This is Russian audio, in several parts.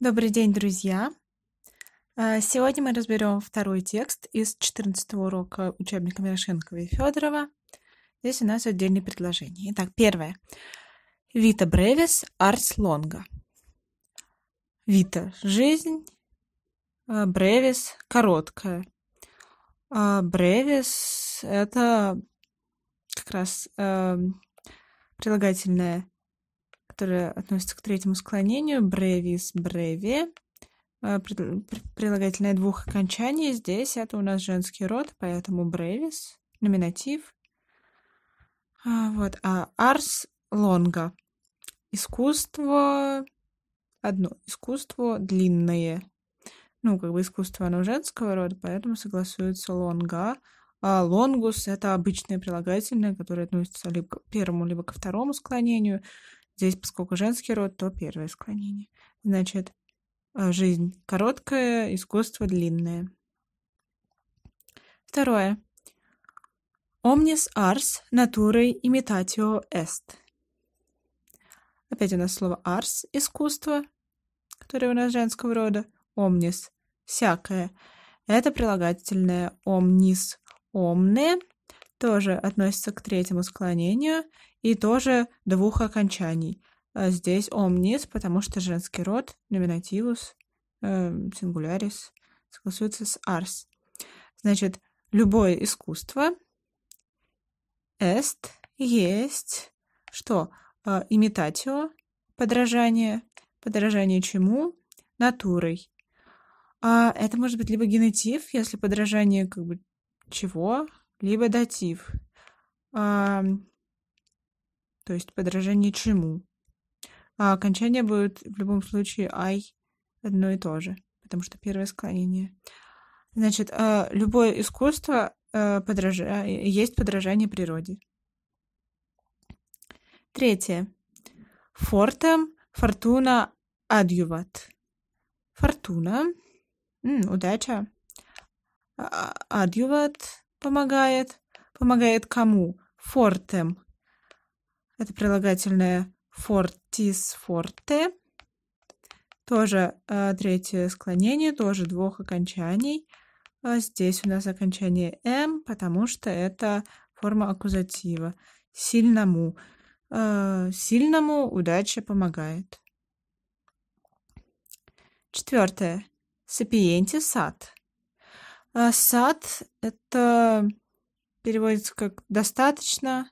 Добрый день, друзья! Э, сегодня мы разберем второй текст из 14 урока учебника Мирошенкова и Федорова. Здесь у нас отдельные предложения. Итак, первое. Вита бревис арс лонга. Вита – жизнь, а бревис – короткая. А бревис – это как раз эм, прилагательное авторы относятся к третьему склонению brevis бреве, э, прилагательное двух окончаний. Здесь это у нас женский род, поэтому brevis номинатив. А, вот, а ars longa Искусство одно, искусство длинное. Ну, как бы искусство, оно женского рода, поэтому согласуется лонга. А лонгус — это обычное прилагательное, которое относится либо к первому, либо ко второму склонению. Здесь, поскольку женский род, то первое склонение. Значит, а, жизнь короткая, искусство длинное. Второе. Omnis ars naturae imitatio est. Опять у нас слово ars – искусство, которое у нас женского рода. Omnis – всякое. Это прилагательное omnis – omne тоже относится к третьему склонению и тоже двух окончаний. А здесь омнис, потому что женский род, номинативус, э, эм, сингулярис, согласуется с арс. Значит, любое искусство эст есть что? А, имитатио, подражание, подражание чему? Натурой. А это может быть либо генетив, если подражание как бы чего, либо датив, а, то есть подражание чему. А окончание будет в любом случае «ай» одно и то же, потому что первое склонение. Значит, а, любое искусство а, подража... А, есть подражание природе. Третье. Фортем фортуна адюват. Фортуна, удача, а, адюват, Помогает. Помогает кому? Фортем. Это прилагательное фортис форте. Тоже э, третье склонение, тоже двух окончаний. А здесь у нас окончание «м», «эм», потому что это форма аккузатива. Сильному. Э, сильному удача помогает. Четвертое. Сапиенти сад. А сад — это переводится как «достаточно»,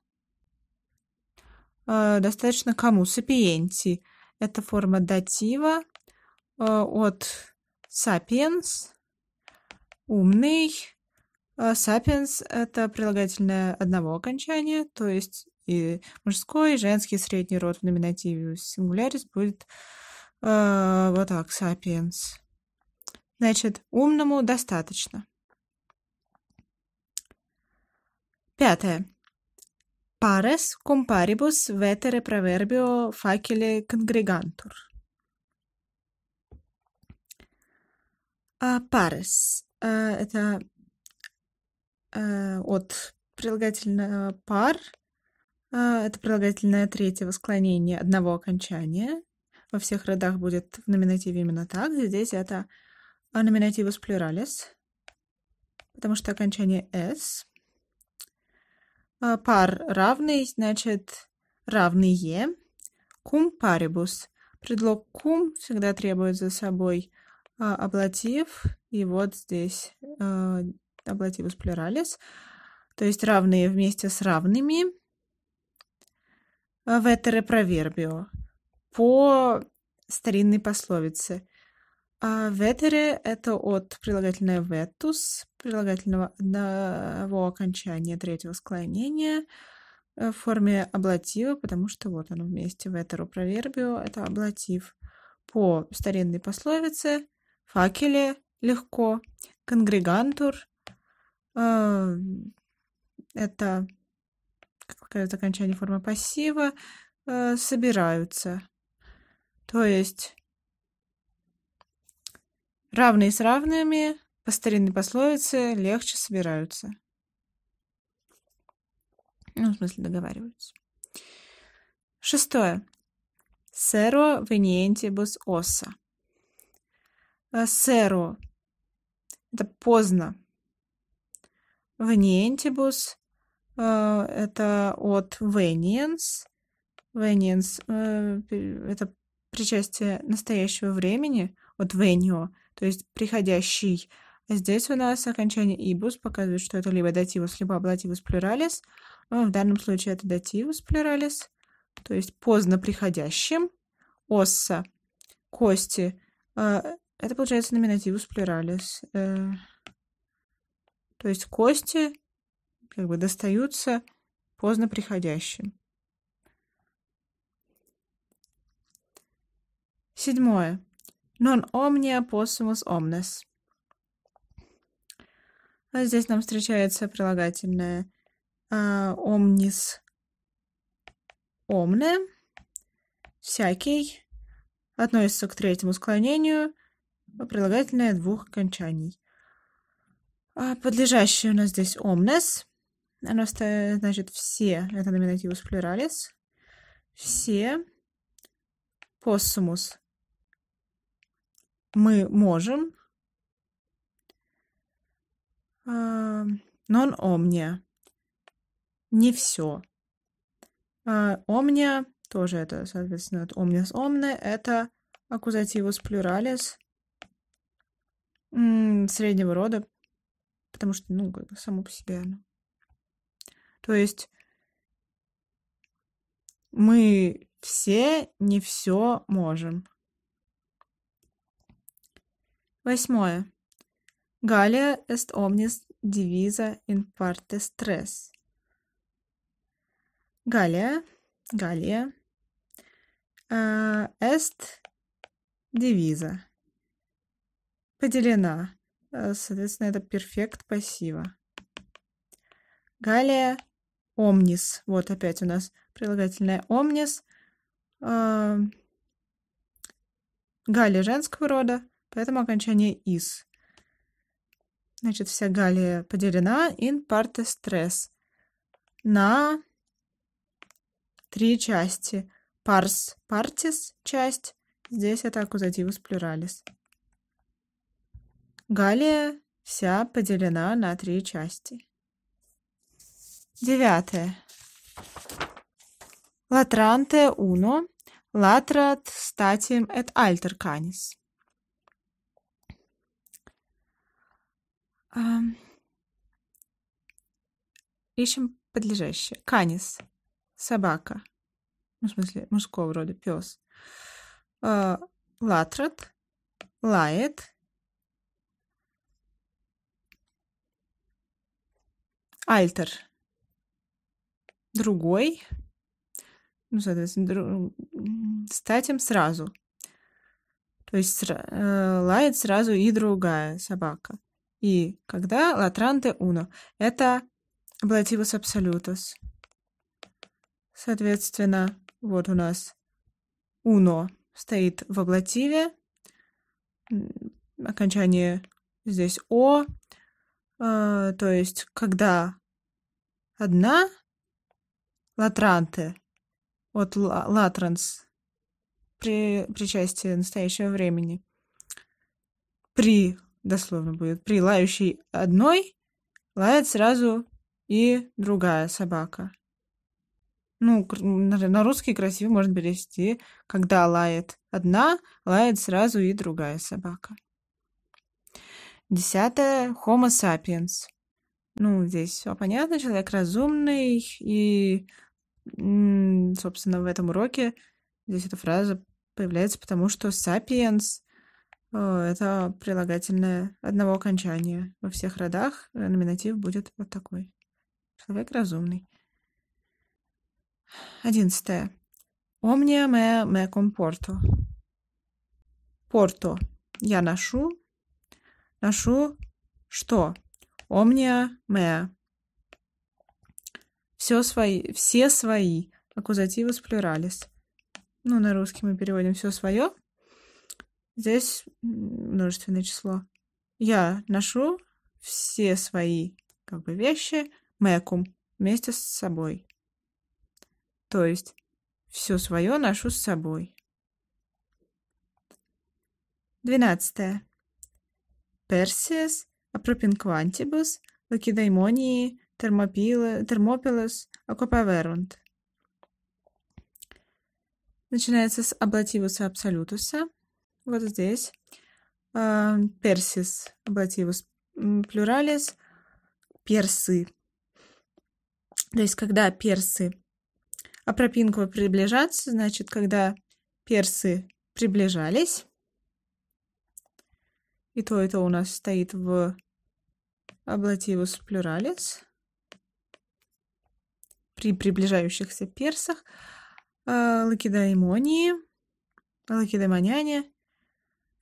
э, «достаточно кому?» «Сапиенти» — это форма датива э, от «sapiens», «умный». А, сапиенс это прилагательное одного окончания, то есть и мужской, и женский средний род в номинативе сингулярис будет э, вот так сапиенс. Значит, умному достаточно. Пятое. Pares comparibus vetere proverbio facile congregantur. А, pares а, – э, это а, от прилагательного пар, э, а, это прилагательное третьего склонения одного окончания. Во всех родах будет в номинативе именно так. Здесь это номинативус pluralis, потому что окончание с а, пар равный, значит, равные. кум парибус Предлог кум всегда требует за собой а, облатив. И вот здесь а, облативус плюралис. То есть равные вместе с равными. ветеры провербио. По старинной пословице. ветеры это от прилагательное ветус прилагательного одного окончания третьего склонения э, в форме облатива, потому что вот оно вместе в этеру провербио, это облатив. По старинной пословице факеле легко, конгрегантур э, это какое-то окончание формы пассива, э, собираются. То есть равные с равными по старинной пословице легче собираются. Ну, в смысле, договариваются. Шестое. Серо вениентибус оса. Серо – это поздно. Вениентибус э, – это от вениенс. Вениенс – э, это причастие настоящего времени от венио, то есть приходящий – Здесь у нас окончание «ибус» показывает, что это либо дативус, либо облативус ну, плюралис. В данном случае это дативус плюралис, то есть поздно приходящим. Осса, кости. Э, это получается номинативус плюралис. Э. То есть кости как бы достаются поздно приходящим. Седьмое. Non omnia possumus omnes. А здесь нам встречается прилагательное а, «омнис» – «омне», «всякий», относится к третьему склонению, прилагательное двух окончаний. А подлежащее у нас здесь «омнес», оно значит «все», это номинативус плюралис, «все», «поссумус», «мы можем», non а, omnia. Не все. А, omnia тоже это, соответственно, от omnis omne это аккузативус плюралис среднего рода, потому что, ну, как само по себе оно. То есть мы все не все можем. Восьмое. Галия est omnis divisa in partes tres. Галия, Galia а, est divisa. Поделена. А, соответственно, это перфект пассива. Галия omnis, Вот опять у нас прилагательное omnis. А, Галия женского рода, поэтому окончание is. Значит, вся Галлия поделена in parte stress на три части. Парс – партис – часть. Здесь это аккузативус плюралис. Галия вся поделена на три части. Девятое. Латранте уно, латрат статием et alter canis. Ищем подлежащее. Канис. Собака. Ну, в смысле, мужского рода, пес. Э, а, латрат. Лает. Альтер. Другой. Ну, соответственно, дру... статим сразу. То есть э, лает сразу и другая собака. И когда латранте уно – это обладивус абсолютус. Соответственно, вот у нас уно стоит в облативе, окончание здесь о, э, то есть когда одна латранте от латранс при причастии настоящего времени при дословно будет, при лающей одной лает сразу и другая собака. Ну, на русский красиво можно перевести, когда лает одна, лает сразу и другая собака. Десятое. Homo sapiens. Ну, здесь все понятно, человек разумный, и, собственно, в этом уроке здесь эта фраза появляется потому, что sapiens Э, это прилагательное одного окончания. Во всех родах э, номинатив будет вот такой. Человек разумный. Одиннадцатое. Omnia ме меком порто. Порто. Я ношу. Ношу что? Omnia ме. Все свои. Все свои. с плюралис. Ну, на русский мы переводим все свое. Здесь множественное число. Я ношу все свои как бы вещи мэкум вместе с собой. То есть все свое ношу с собой. Двенадцатое. Персиес, апропинквантибус, лакедаймонии, термопилос, акопаверунт. Начинается с облативуса абсолютуса, вот здесь. Э, персис, обативус плюралис, персы. То есть, когда персы апропинква приближаться, значит, когда персы приближались, и то, это у нас стоит в облативус плюралис, при приближающихся персах, э, лакедаймонии, лакедаймоняне,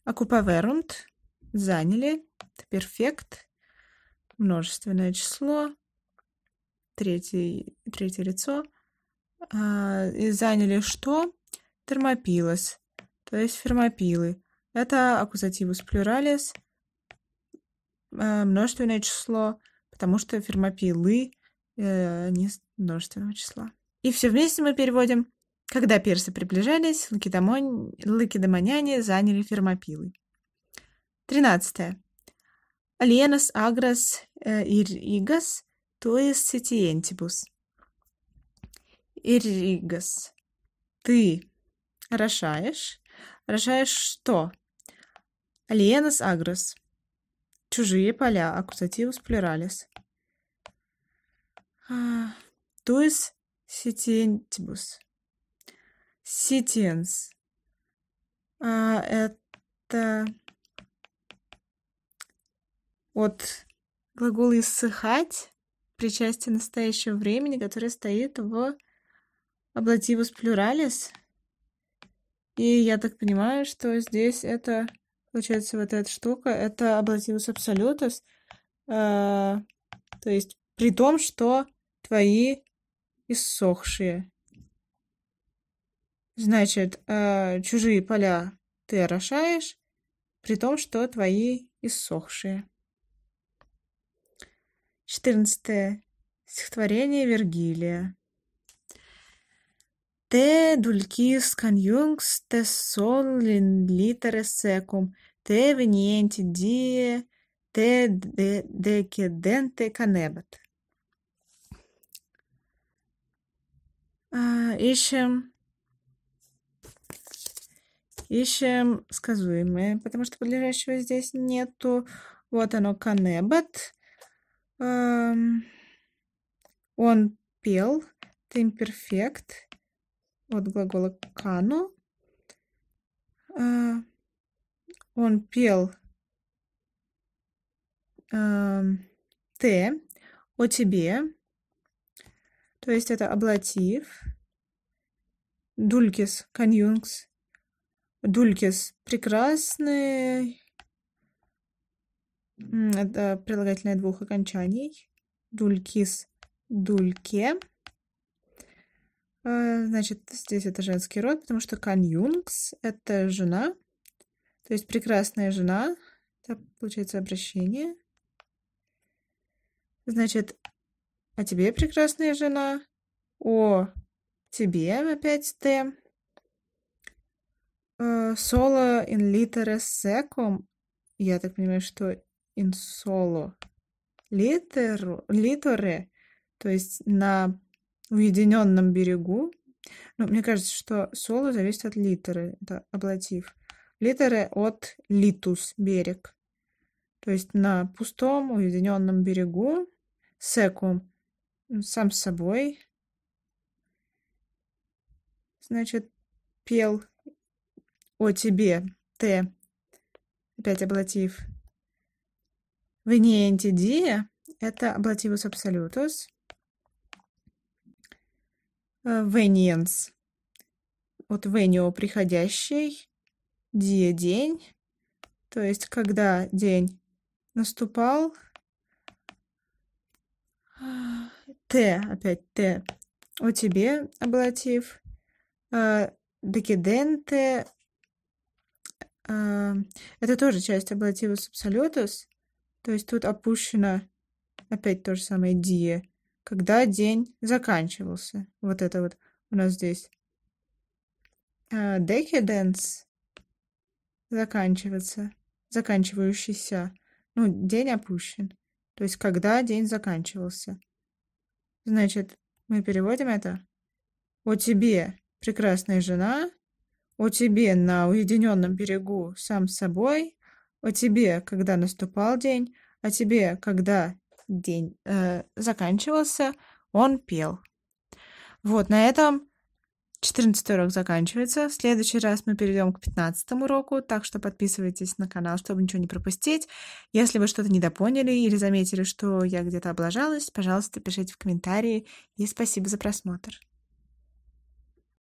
Окупаверунд. Заняли. Перфект. Множественное число. Третий, третье лицо. А, и заняли что? Термопилос. То есть фермопилы. Это аккузативус плюралис. А, множественное число. Потому что фермопилы э, не множественного числа. И все вместе мы переводим когда персы приближались, лакедамон... лакедамоняне заняли фермопилы. 13. Алиенос агрос э, иригас, то есть сетиентибус. Иригас. Ты рожаешь. Рожаешь что? Алиенос агрос. Чужие поля. Аккусативус плюралис. А, то есть сетиентибус ситенс А, это от глагола «иссыхать» причастие настоящего времени, которое стоит в обладивус плюралис. И я так понимаю, что здесь это, получается, вот эта штука, это обладивус абсолютус, э, а, то есть при том, что твои иссохшие. Значит, э, чужие поля ты орошаешь, при том, что твои иссохшие. Четырнадцатое. Стихотворение Вергилия. Те дульки coniungs te sol in litere secum, te venienti die, te de decedente canebet. Ищем Ищем сказуемые, потому что подлежащего здесь нету. Вот оно, канебат. Эм, он пел. Темперфект. Вот глагола кану. Э, он пел э, эм, ты, о тебе. То есть это облатив. Дулькис, конъюнкс, Дулькис прекрасный. Это прилагательное двух окончаний. Дулькис, дульке. А, значит, здесь это женский род, потому что каньюнгс – это жена. То есть прекрасная жена. Это получается обращение. Значит, а тебе прекрасная жена. О тебе опять Т. Э, соло in litere secum. Я так понимаю, что in solo liter, litere, то есть на уединенном берегу. Ну, мне кажется, что соло зависит от литеры, это аблатив. Литеры от литус, берег. То есть на пустом уединенном берегу секум сам с собой. Значит, пел о тебе, Т. Опять облатив. Венеенти die – это облативус абсолютус. Э, Вениенс – от венио – приходящий. Die – день. То есть, когда день наступал. Т, опять Т. О тебе, облатив. Э, Декиденте это тоже часть абlativus absolutus, то есть тут опущено опять то же самое die, когда день заканчивался. Вот это вот у нас здесь. А, Decadence заканчиваться, заканчивающийся. Ну, день опущен. То есть, когда день заканчивался. Значит, мы переводим это. О тебе, прекрасная жена, о тебе на уединенном берегу сам с собой, о тебе, когда наступал день, о тебе, когда день э, заканчивался, он пел. Вот, на этом 14 урок заканчивается. В следующий раз мы перейдем к 15 уроку, так что подписывайтесь на канал, чтобы ничего не пропустить. Если вы что-то недопоняли или заметили, что я где-то облажалась, пожалуйста, пишите в комментарии. И спасибо за просмотр.